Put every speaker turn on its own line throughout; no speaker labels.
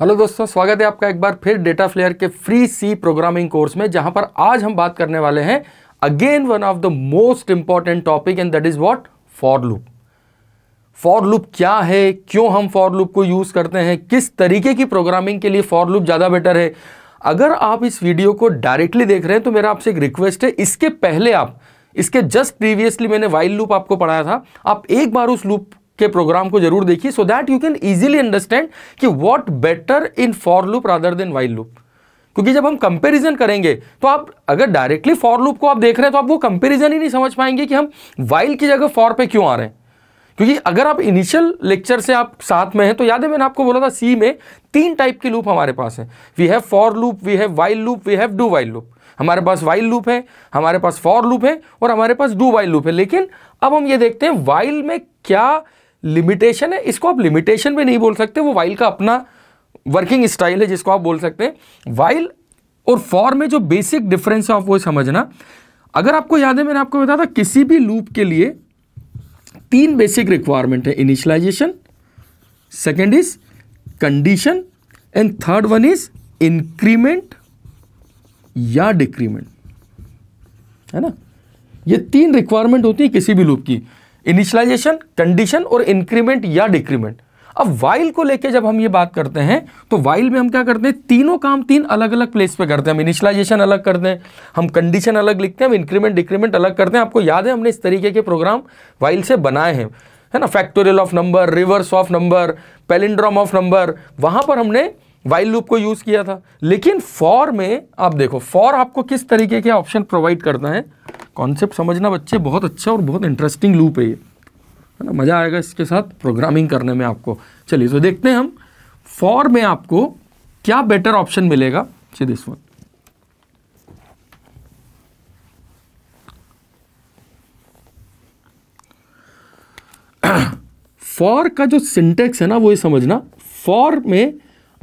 hello दोस्तों स्वागत है आपका एक बार फिर डेटा फ्लेयर के फ्री सी प्रोग्रामिंग कोर्स में जहां पर आज हम बात करने वाले हैं again one of the most important topic and that is what for loop for loop क्या है क्यों हम फॉर लूप को यूज करते हैं किस तरीके की प्रोग्रामिंग के लिए फॉर लूप ज्यादा बेटर है अगर आप इस वीडियो को डायरेक्टली देख रहे हैं तो मेरा आपसे एक रिक्वेस्ट है इसके पहले आप इसके जस्ट प्रीवियसली मैंने वाइल्ड लूप आपको पढ़ाया था आप एक बार उस लूप के प्रोग्राम को जरूर देखिए so that you can easily understand कि what better in for loop rather than while loop क्योंकि जब हम कंपैरिजन करेंगे तो आप अगर डायरेक्टली फॉर लूप को आप देख रहे हैं तो आप वो कंपैरिजन ही नहीं समझ पाएंगे कि हम वाइल की जगह फॉर पे क्यों आ रहे हैं क्योंकि अगर आप इनिशियल लेक्चर से आप साथ में हैं तो याद है मैंने आपको बोला था सी में तीन टाइप के लूप हमारे पास है we have for loop we have while loop we have do while loop हमारे पास वाइल लूप है हमारे पास फॉर लूप है और हमारे पास डू वाइल लूप है लेकिन अब हम ये देखते हैं वाइल में क्या लिमिटेशन है इसको आप लिमिटेशन भी नहीं बोल सकते वो वाइल का अपना वर्किंग स्टाइल है जिसको आप बोल सकते हैं वाइल और फॉर में जो बेसिक डिफरेंस है आप वो समझना अगर आपको याद है मैंने आपको बताया था किसी भी लूप के लिए तीन बेसिक रिक्वायरमेंट है initialization second is condition and third one is increment या डिक्रीमेंट है ना ये तीन रिक्वायरमेंट होती है किसी भी लूप की इनिशलाइजेशन कंडीशन और इंक्रीमेंट या डिक्रीमेंट अब वाइल को लेके जब हम ये बात करते हैं तो वाइल में हम क्या करते हैं तीनों काम तीन अलग अलग प्लेस पे करते हैं हम इनिशलाइजेशन अलग करते हैं हम कंडीशन अलग लिखते हैं हम इंक्रीमेंट डिक्रीमेंट अलग करते हैं आपको याद है हमने इस तरीके के प्रोग्राम वाइल से बनाए हैं है ना factorial of number reverse of number palindrome of number वहाँ पर हमने वाइल लूप को यूज किया था लेकिन फॉर में आप देखो फॉर आपको किस तरीके के ऑप्शन प्रोवाइड करता है कॉन्सेप्ट समझना बच्चे बहुत अच्छा और बहुत इंटरेस्टिंग लूप है ये है ना मज़ा आएगा इसके साथ प्रोग्रामिंग करने में आपको चलिए तो देखते हैं हम फॉर में आपको क्या बेटर ऑप्शन मिलेगा दिस वन फॉर का जो सिंटेक्स है ना वो ये समझना फॉर में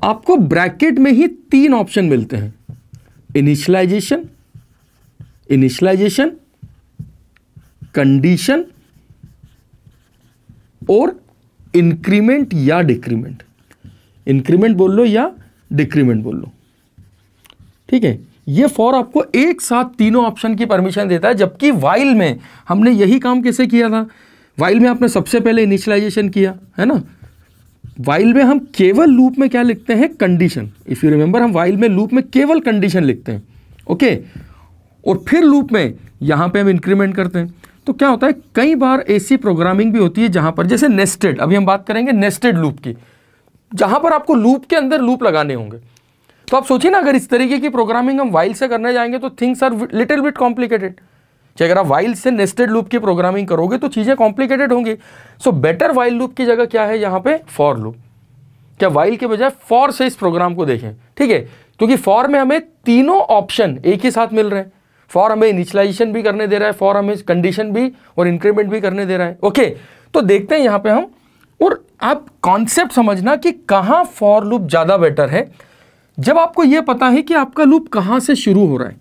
आपको ब्रैकेट में ही तीन ऑप्शन मिलते हैं इनिशियलाइजेशन इनिशलाइजेशन कंडीशन और इंक्रीमेंट या डिक्रीमेंट इंक्रीमेंट बोल लो या डिक्रीमेंट बोल लो ठीक है ये फॉर आपको एक साथ तीनों ऑप्शन की परमिशन देता है जबकि वाइल में हमने यही काम कैसे किया था वाइल में आपने सबसे पहले इनिशियलाइजेशन किया है ना वाइल में हम केवल लूप में क्या लिखते हैं कंडीशन इफ़ यू रिमेंबर हम वाइल में लूप में केवल कंडीशन लिखते हैं ओके और फिर लूप में यहां पे हम इंक्रीमेंट करते हैं तो क्या होता है कई बार ऐसी प्रोग्रामिंग भी होती है जहां पर जैसे नेस्टेड अभी हम बात करेंगे नेस्टेड लूप की जहां पर आपको लूप के अंदर लूप लगाने होंगे तो आप सोचिए ना अगर इस तरीके की प्रोग्रामिंग हम वाइल से करने जाएंगे तो things are little bit complicated कि अगर आप वाइल्ड से नेस्टेड लूप की प्रोग्रामिंग करोगे तो चीज़ें कॉम्प्लिकेटेड होंगी सो बेटर वाइल्ड लूप की जगह क्या है यहां पे फॉर लूप क्या वाइल के बजाय फॉर से इस प्रोग्राम को देखें ठीक है क्योंकि फॉर में हमें तीनों ऑप्शन एक ही साथ मिल रहे हैं फॉर हमें इनिशलाइजेशन भी करने दे रहा है फॉर हमें कंडीशन भी और इंक्रीमेंट भी करने दे रहा है ओके तो देखते हैं यहां पर हम और आप कॉन्सेप्ट समझना कि कहां फॉर लूप ज़्यादा बेटर है जब आपको यह पता है कि आपका लूप कहां से शुरू हो रहा है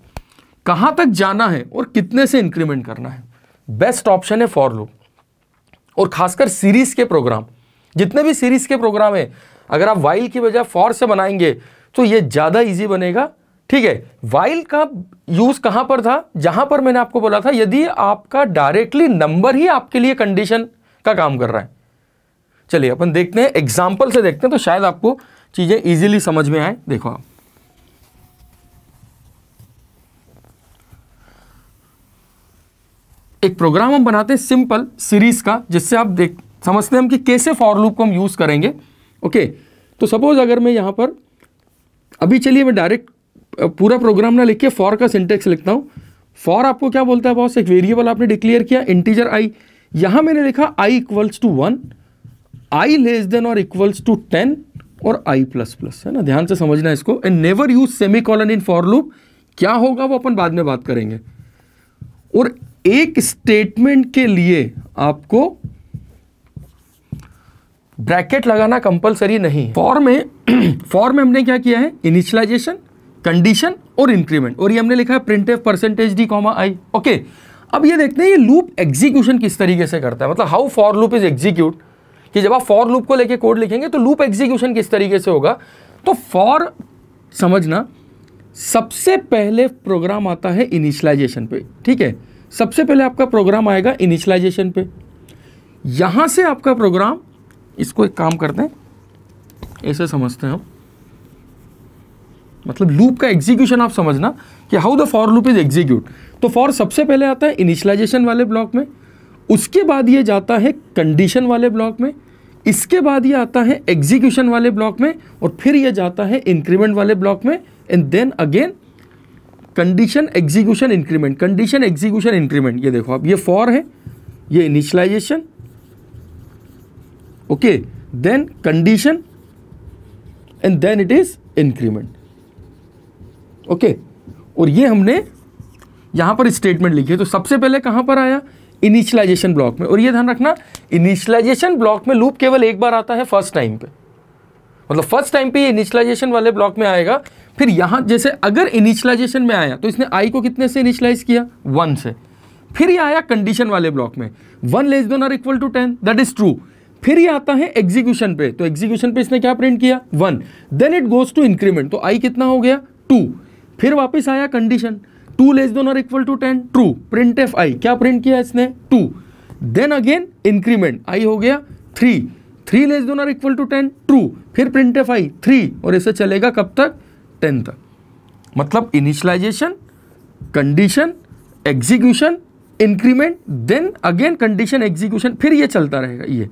कहां तक जाना है और कितने से इंक्रीमेंट करना है बेस्ट ऑप्शन है फॉर लूप और खासकर सीरीज के प्रोग्राम जितने भी सीरीज के प्रोग्राम है अगर आप वाइल की बजाय फॉर से बनाएंगे तो ये ज़्यादा इजी बनेगा ठीक है वाइल का यूज़ कहां पर था जहां पर मैंने आपको बोला था यदि आपका डायरेक्टली नंबर ही आपके लिए कंडीशन का काम कर रहा है चलिए अपन देखते हैं एग्जाम्पल से देखते हैं तो शायद आपको चीज़ें ईजिली समझ में आए देखो आप एक प्रोग्राम हम बनाते हैं सिंपल सीरीज का जिससे आप देख समझते हैं हम कि कैसे फॉर लूप को हम यूज़ करेंगे ओके तो सपोज अगर मैं यहां पर अभी चलिए मैं डायरेक्ट पूरा प्रोग्राम ना लिख के फॉर का सिंटेक्स लिखता हूं फॉर आपको क्या बोलता है बॉस एक वेरिएबल आपने डिक्लेयर किया इंटीजर आई यहां मैंने लिखा I equals to one I less than or equals to ten और आई प्लस प्लस है ना ध्यान से समझना इसको and never use semicolon in for loop क्या होगा वो अपन बाद में बात करेंगे और एक स्टेटमेंट के लिए आपको ब्रैकेट लगाना कंपलसरी नहीं फॉर में फॉर में हमने क्या किया है इनिशियलाइजेशन कंडीशन और इंक्रीमेंट और ये हमने लिखा है print f percentage d comma I okay अब ये देखते हैं ये लूप एग्जीक्यूशन किस तरीके से करता है मतलब how for loop is execute कि जब आप फॉर लूप को लेके कोड लिखेंगे तो लूप एग्जीक्यूशन किस तरीके से होगा तो फॉर समझना सबसे पहले प्रोग्राम आता है इनिशलाइजेशन पे ठीक है सबसे पहले आपका प्रोग्राम आएगा इनिशलाइजेशन पे यहां से आपका प्रोग्राम इसको एक काम करते हैं ऐसे समझते हैं हम मतलब लूप का एग्जीक्यूशन आप समझना कि how the for loop is execute तो फॉर सबसे पहले आता है इनिशलाइजेशन वाले ब्लॉक में उसके बाद ये जाता है कंडीशन वाले ब्लॉक में इसके बाद ये आता है एग्जीक्यूशन वाले ब्लॉक में और फिर ये जाता है इंक्रीमेंट वाले ब्लॉक में and then again condition execution increment condition execution increment ये देखो आप ये फॉर है ये initialization okay then condition and then it is increment okay और ये हमने यहां पर स्टेटमेंट लिखी है तो सबसे पहले कहां पर आया इनिशियलाइजेशन ब्लॉक में और ये ध्यान रखना इनिशियलाइजेशन ब्लॉक में लूप केवल एक बार आता है फर्स्ट टाइम पे मतलब फर्स्ट टाइम पे ये इनिशियलाइजेशन वाले ब्लॉक में आएगा फिर यहाँ जैसे अगर इनिशियलाइजेशन में आया तो इसने आई को कितने से इनिशियलाइज किया वन से फिर ये आया कंडीशन वाले ब्लॉक में one less than or equal to ten that is true फिर ये आता है एग्जीक्यूशन पे तो एग्जीक्यूशन पे इसने क्या प्रिंट किया one then it goes to increment तो आई कितना हो गया टू फिर वापस आया condition two less than or equal to ten true print f I क्या प्रिंट किया इसने two then again increment I हो गया three three less than or equal to ten true फिर प्रिंट एफ आई थ्री और ऐसे चलेगा कब तक टेन तक मतलब initialization condition execution increment then again condition execution फिर ये चलता रहेगा ये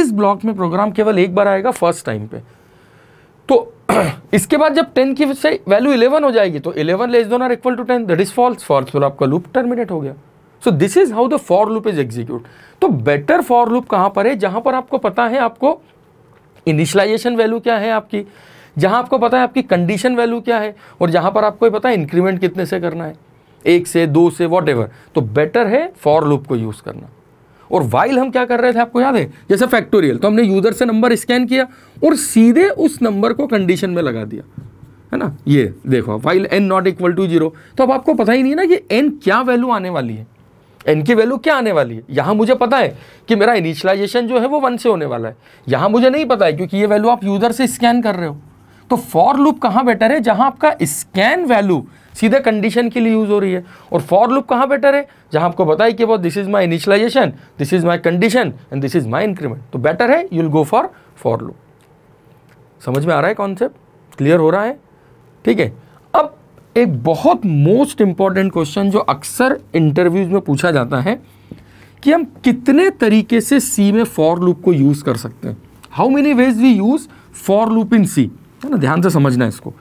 इस ब्लॉक में प्रोग्राम केवल एक बार आएगा फर्स्ट टाइम पे तो इसके बाद जब 10 की से वैल्यू 11 हो जाएगी तो 11 less than or equal to 10 that is false false और आपका लूप टर्मिनेट हो गया so this is how the for loop is execute तो बेटर फॉर लूप कहां पर है जहां पर आपको पता है आपको इनिशलाइजेशन वैल्यू क्या है आपकी जहां आपको पता है आपकी कंडीशन वैल्यू क्या है और जहां पर आपको पता है इंक्रीमेंट कितने से करना है एक से दो से वॉट तो बेटर है फॉर लूप को यूज़ करना और वाइल हम क्या कर रहे थे आपको याद है जैसे फैक्टोरियल तो हमने यूज़र से नंबर स्कैन किया और सीधे उस नंबर को कंडीशन में लगा दिया है ना ये देखो while n not equal to zero तो अब आपको पता ही नहीं ना कि एन क्या वैल्यू आने वाली है एन की वैल्यू क्या आने वाली है यहाँ मुझे पता है कि मेरा इनिशलाइजेशन जो है वो वन से होने वाला है यहाँ मुझे नहीं पता है क्योंकि ये वैल्यू आप यूज़र से स्कैन कर रहे हो तो फॉर लूप कहाँ बेटर है जहाँ आपका स्कैन वैल्यू सीधे कंडीशन के लिए यूज़ हो रही है और फॉर लूप कहाँ बेटर है जहाँ आपको पता तो है कि वो this is my initialization this is my condition and this is my increment तो बेटर है you will go for for loop समझ में आ रहा है कॉन्सेप्ट क्लियर हो रहा है ठीक है एक बहुत मोस्ट इंपॉर्टेंट क्वेश्चन जो अक्सर इंटरव्यूज में पूछा जाता है कि हम कितने तरीके से सी में फॉर लूप को यूज़ कर सकते हैं how many ways we use for loop in C है ना ध्यान से समझना इसको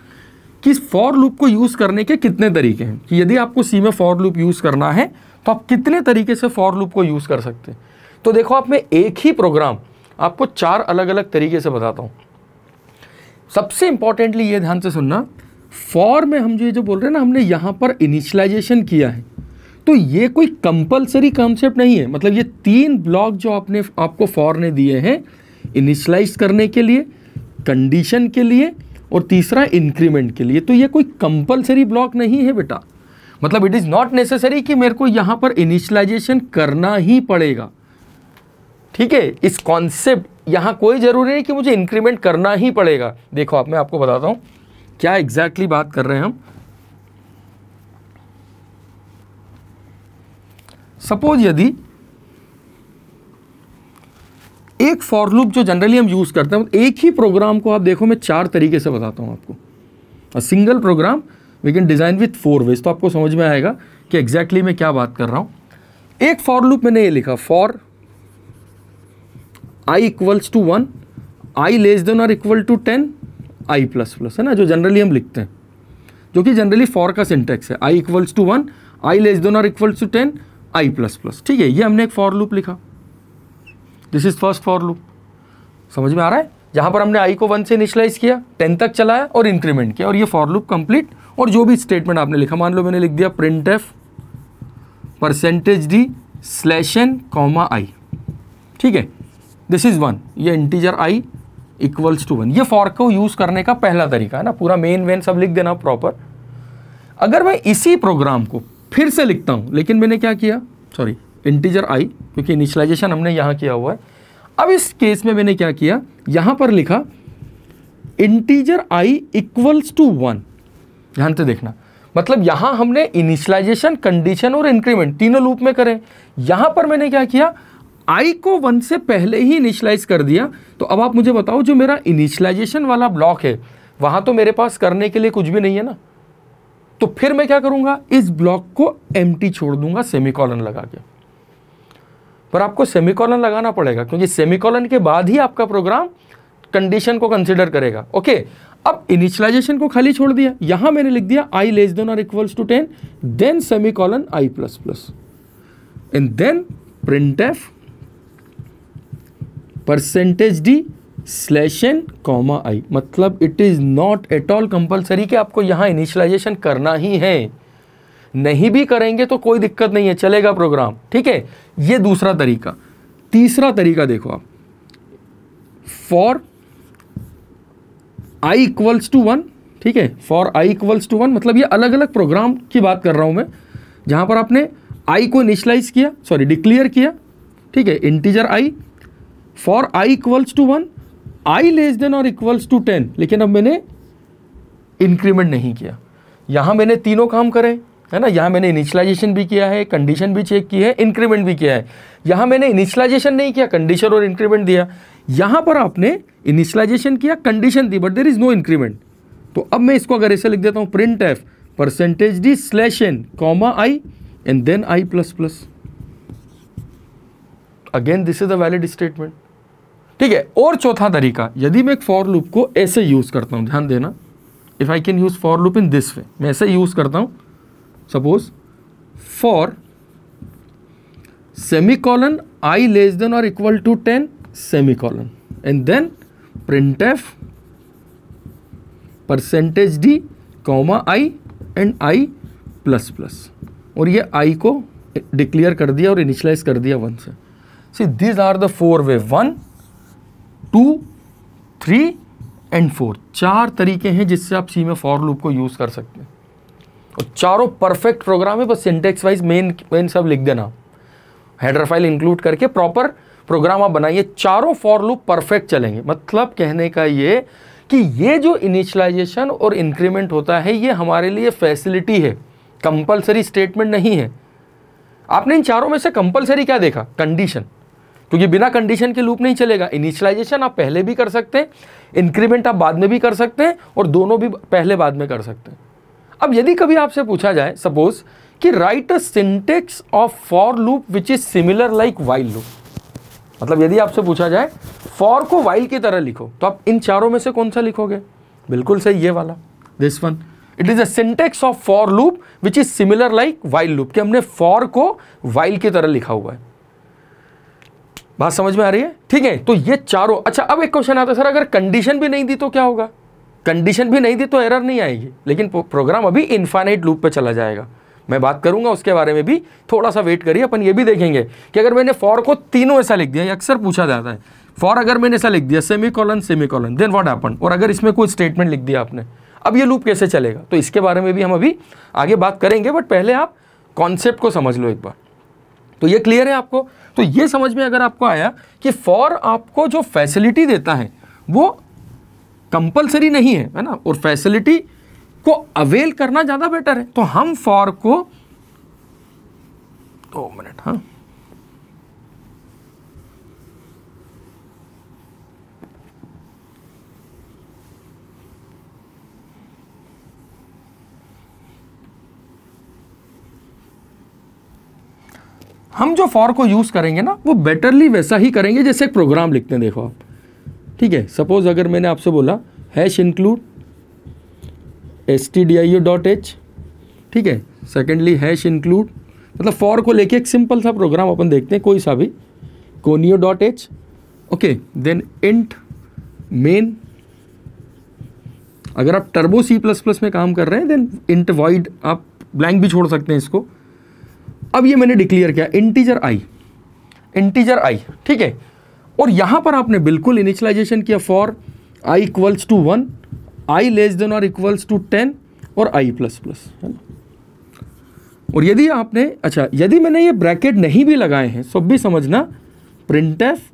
कि फॉर लूप को यूज़ करने के कितने तरीके हैं कि यदि आपको सी में फॉर लूप यूज़ करना है तो आप कितने तरीके से फॉर लूप को यूज़ कर सकते हैं तो देखो आप मैं एक ही प्रोग्राम आपको चार अलग अलग तरीके से बताता हूँ सबसे इंपॉर्टेंटली ये ध्यान से सुनना फॉर में हम जो ये जो बोल रहे हैं ना हमने यहाँ पर इनिशलाइजेशन किया है तो ये कोई कंपलसरी कॉन्सेप्ट नहीं है मतलब ये तीन ब्लॉक जो आपने आपको फॉर ने दिए हैं इनिशलाइज करने के लिए कंडीशन के लिए और तीसरा इंक्रीमेंट के लिए तो ये कोई कंपलसरी ब्लॉक नहीं है बेटा मतलब इट इज़ नॉट नेसेसरी कि मेरे को यहाँ पर इनिशलाइजेशन करना ही पड़ेगा ठीक है इस कॉन्सेप्ट यहाँ कोई ज़रूरी नहीं कि मुझे इंक्रीमेंट करना ही पड़ेगा देखो आप मैं आपको बताता हूँ क्या एग्जैक्टली exactly बात कर रहे हैं हम सपोज यदि एक फॉर लूप जो जनरली हम यूज करते हैं एक ही प्रोग्राम को आप देखो मैं चार तरीके से बताता हूं आपको a single program we can design with four ways तो आपको समझ में आएगा कि एग्जैक्टली exactly मैं क्या बात कर रहा हूं एक फॉर लूप मैंने ये लिखा for I equals to one I less than or equal to ten I plus plus है ना जो जनरली हम लिखते हैं जो कि जनरली फॉर का सिंटेक्स है I equals to one I less than or equals to ten I plus plus ठीक है ये हमने एक फॉर लूप लिखा this is first for loop समझ में आ रहा है जहां पर हमने आई को वन से इनिशलाइज किया टेन तक चलाया और इंक्रीमेंट किया और ये फॉर लूप कंप्लीट और जो भी स्टेटमेंट आपने लिखा मान लो मैंने लिख दिया print f percentage d slash n comma I ठीक है दिस इज़ वन ये integer I equals to one ये फॉर को यूज करने का पहला तरीका है ना पूरा मेन वेन सब लिख देना प्रॉपर अगर मैं इसी प्रोग्राम को फिर से लिखता हूं लेकिन मैंने क्या किया सॉरी इंटीजर आई क्योंकि इनिशलाइजेशन हमने यहां किया हुआ है अब इस केस में मैंने क्या किया यहां पर लिखा integer I equals to one ध्यान से देखना मतलब यहां हमने इनिशलाइजेशन कंडीशन और इंक्रीमेंट तीनों लूप में करें यहां पर मैंने क्या किया आई को वन से पहले ही इनिशलाइज कर दिया तो अब आप मुझे बताओ जो मेरा इनिशलाइजेशन वाला ब्लॉक है वहां तो मेरे पास करने के लिए कुछ भी नहीं है ना तो फिर मैं क्या करूंगा इस ब्लॉक को एम छोड़ दूंगा सेमिकॉलन लगा के पर आपको सेमिकॉलन लगाना पड़ेगा क्योंकि सेमिकॉलन के बाद ही आपका प्रोग्राम कंडीशन को कंसिडर करेगा ओके अब इनिशियलाइजेशन को खाली छोड़ दिया यहां मैंने लिख दिया I less than or equals to ten then semicolon I plus plus and then print f percentage d slash n comma I मतलब it is not at all compulsory कि आपको यहाँ इनिशलाइजेशन करना ही है नहीं भी करेंगे तो कोई दिक्कत नहीं है चलेगा प्रोग्राम ठीक है ये दूसरा तरीका तीसरा तरीका देखो आप for I equals to one ठीक है for I equals to one मतलब ये अलग अलग प्रोग्राम की बात कर रहा हूँ मैं जहाँ पर आपने आई को इनिशलाइज किया सॉरी डिक्लियर किया ठीक है integer I for I equals to one I less than or equals to ten लेकिन अब मैंने इंक्रीमेंट नहीं किया यहाँ मैंने तीनों काम करें है ना यहाँ मैंने इनिशलाइजेशन भी किया है कंडीशन भी चेक की है इंक्रीमेंट भी किया है यहाँ मैंने इनिशलाइजेशन नहीं किया कंडीशन और इंक्रीमेंट दिया यहाँ पर आपने इनिशलाइजेशन किया कंडीशन दी but there is no increment तो अब मैं इसको अगर ऐसे लिख देता हूँ print f percentage d slash n comma I and then I plus plus again this is a valid statement ठीक है और चौथा तरीका यदि मैं एक फॉर लूप को ऐसे यूज़ करता हूं ध्यान देना if I can use for loop in this way मैं ऐसे यूज़ करता हूं suppose for semicolon I less than or equal to ten semicolon and then print f percentage d comma I and I plus plus और ये आई को declare कर दिया और इनिशलाइज कर दिया वन से see these are the four ways one two three and four चार तरीके हैं जिससे आप सी में फॉर लूप को यूज़ कर सकते हैं और चारों परफेक्ट प्रोग्राम है बस सिंटेक्स वाइज मेन मेन सब लिख देना हेडर फाइल इंक्लूड करके प्रॉपर प्रोग्राम आप बनाइए चारों फॉर लूप परफेक्ट चलेंगे मतलब कहने का ये कि ये जो इनिशलाइजेशन और इंक्रीमेंट होता है ये हमारे लिए फैसिलिटी है कंपलसरी स्टेटमेंट नहीं है आपने इन चारों में से कंपलसरी क्या देखा कंडीशन क्योंकि बिना कंडीशन के लूप नहीं चलेगा इनिशियलाइजेशन आप पहले भी कर सकते हैं इंक्रीमेंट आप बाद में भी कर सकते हैं और दोनों भी पहले बाद में कर सकते हैं अब यदि कभी आपसे पूछा जाए सपोज कि write a syntax of for loop which is similar like while loop मतलब यदि आपसे पूछा जाए फॉर को वाइल की तरह लिखो तो आप इन चारों में से कौन सा लिखोगे बिल्कुल सही ये वाला this one it is a syntax of for loop which is similar like while loop कि हमने फॉर को वाइल की तरह लिखा हुआ है बात समझ में आ रही है ठीक है तो ये चारों अच्छा अब एक क्वेश्चन आता है सर अगर कंडीशन भी नहीं दी तो क्या होगा कंडीशन भी नहीं दी तो एरर नहीं आएगी लेकिन प्रोग्राम अभी इन्फाइनाइट लूप पे चला जाएगा मैं बात करूंगा उसके बारे में भी थोड़ा सा वेट करिए अपन ये भी देखेंगे कि अगर मैंने फॉर को तीनों ऐसा लिख दिया अक्सर पूछा जाता है फॉर अगर मैंने ऐसा लिख दिया semicolon semicolon then what अपन और अगर इसमें कोई स्टेटमेंट लिख दिया आपने अब ये लूप कैसे चलेगा तो इसके बारे में भी हम अभी आगे बात करेंगे बट पहले आप कॉन्सेप्ट को समझ लो एक बार तो ये क्लियर है आपको तो ये समझ में अगर आपको आया कि फॉर आपको जो फैसिलिटी देता है वो कंपलसरी नहीं है है ना और फैसिलिटी को अवेल करना ज़्यादा बेटर है तो हम फॉर को दो मिनट हाँ हम जो फॉर को यूज़ करेंगे ना वो बेटरली वैसा ही करेंगे जैसे एक प्रोग्राम लिखते हैं देखो आप ठीक है सपोज अगर मैंने आपसे बोला hash include s t d i o dot h ठीक है सेकेंडली हैश इंक्लूड मतलब फॉर को लेके एक सिंपल सा प्रोग्राम अपन देखते हैं कोई सा भी conio dot h okay then int main अगर आप टर्बो सी प्लस प्लस में काम कर रहे हैं देन इंट वाइड आप ब्लैंक भी छोड़ सकते हैं इसको अब ये मैंने डिक्लेयर किया इंटीजर आई इंटीजर आई ठीक है और यहां पर आपने बिल्कुल इनिशलाइजेशन किया for I equals to one I less than or equals to ten और आई प्लस प्लस है ना और यदि आपने अच्छा यदि मैंने ये ब्रैकेट नहीं भी लगाए हैं सब भी समझना print f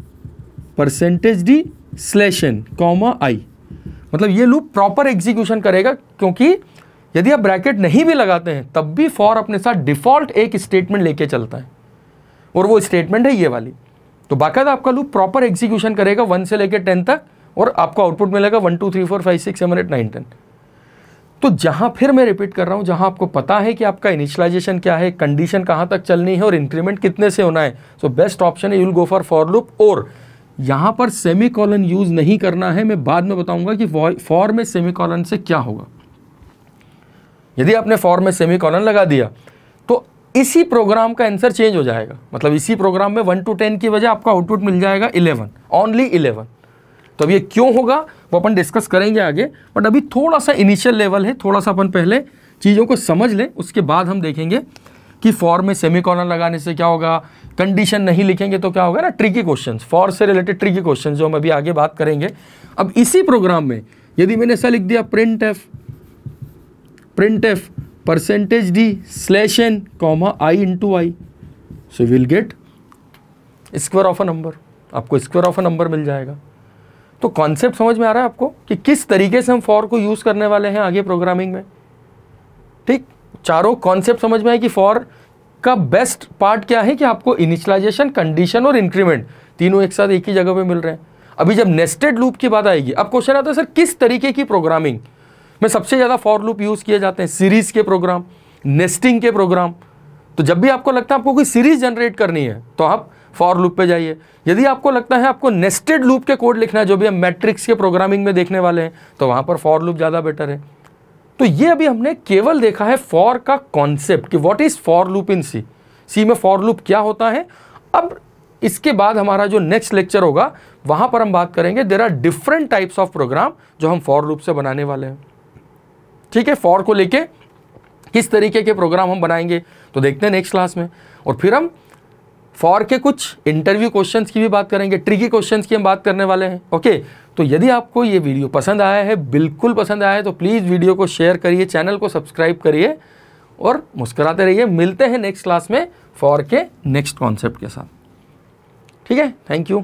percentage d slash n comma I मतलब ये लूप प्रॉपर एग्जीक्यूशन करेगा क्योंकि यदि आप ब्रैकेट नहीं भी लगाते हैं तब भी फॉर अपने साथ डिफॉल्ट एक स्टेटमेंट लेके चलता है और वो स्टेटमेंट है ये वाली तो बाकायदा आपका लूप प्रॉपर एग्जीक्यूशन करेगा वन से लेकर टेन तक और आपको आउटपुट मिलेगा one two three four five six seven eight nine ten तो जहां फिर मैं रिपीट कर रहा हूँ जहां आपको पता है कि आपका इनिशलाइजेशन क्या है कंडीशन कहाँ तक चलनी है और इंक्रीमेंट कितने से होना है सो बेस्ट ऑप्शन है you'll go for for loop और यहाँ पर सेमी कॉलन यूज़ नहीं करना है मैं बाद में बताऊँगा कि फॉर में सेमी कॉलन से क्या होगा यदि आपने फॉर्म में सेमी कॉलन लगा दिया तो इसी प्रोग्राम का आंसर चेंज हो जाएगा मतलब इसी प्रोग्राम में वन टू टेन की वजह आपका आउटपुट मिल जाएगा इलेवन ओनली इलेवन तो अब ये क्यों होगा वो अपन डिस्कस करेंगे आगे बट अभी थोड़ा सा इनिशियल लेवल है थोड़ा सा अपन पहले चीज़ों को समझ लें उसके बाद हम देखेंगे कि फॉर में सेमी कॉलन लगाने से क्या होगा कंडीशन नहीं लिखेंगे तो क्या होगा ना ट्रिकी क्वेश्चन फॉर से रिलेटेड ट्रिकी क्वेश्चन जो हम अभी आगे बात करेंगे अब इसी प्रोग्राम में यदि मैंने ऐसा लिख दिया print f print f percentage d slash n comma I into i so you will get square of a आपको स्क्वायर ऑफ अ नंबर मिल जाएगा तो कॉन्सेप्ट समझ में आ रहा है आपको कि किस तरीके से हम फॉर को यूज़ करने वाले हैं आगे प्रोग्रामिंग में ठीक चारों कॉन्सेप्ट समझ में आए कि फॉर का बेस्ट पार्ट क्या है कि आपको इनिशलाइजेशन कंडीशन और इंक्रीमेंट तीनों एक साथ एक ही जगह पे मिल रहे हैं अभी जब नेस्टेड लूप की बात आएगी अब क्वेश्चन आता है सर किस तरीके की प्रोग्रामिंग में सबसे ज़्यादा फॉर लूप यूज़ किए जाते हैं सीरीज़ के प्रोग्राम नेस्टिंग के प्रोग्राम तो जब भी आपको लगता है आपको कोई सीरीज़ जनरेट करनी है तो आप फॉर लूप पे जाइए यदि आपको लगता है आपको नेस्टेड लूप के कोड लिखना है जो भी हम मैट्रिक्स के प्रोग्रामिंग में देखने वाले हैं तो वहाँ पर फॉर लूप ज़्यादा बेटर है तो ये अभी हमने केवल देखा है फॉर का कॉन्सेप्ट कि what is for loop in C C में फॉर लूप क्या होता है अब इसके बाद हमारा जो नेक्स्ट लेक्चर होगा वहाँ पर हम बात करेंगे there are different types of program जो हम फॉर लूप से बनाने वाले हैं ठीक है फॉर को लेके किस तरीके के प्रोग्राम हम बनाएंगे तो देखते हैं नेक्स्ट क्लास में और फिर हम फॉर के कुछ इंटरव्यू क्वेश्चंस की भी बात करेंगे ट्रिकी क्वेश्चंस की हम बात करने वाले हैं ओके तो यदि आपको ये वीडियो पसंद आया है बिल्कुल पसंद आया है तो प्लीज़ वीडियो को शेयर करिए चैनल को सब्सक्राइब करिए और मुस्कराते रहिए मिलते हैं नेक्स्ट क्लास में फॉर के नेक्स्ट कॉन्सेप्ट के साथ ठीक है थैंक यू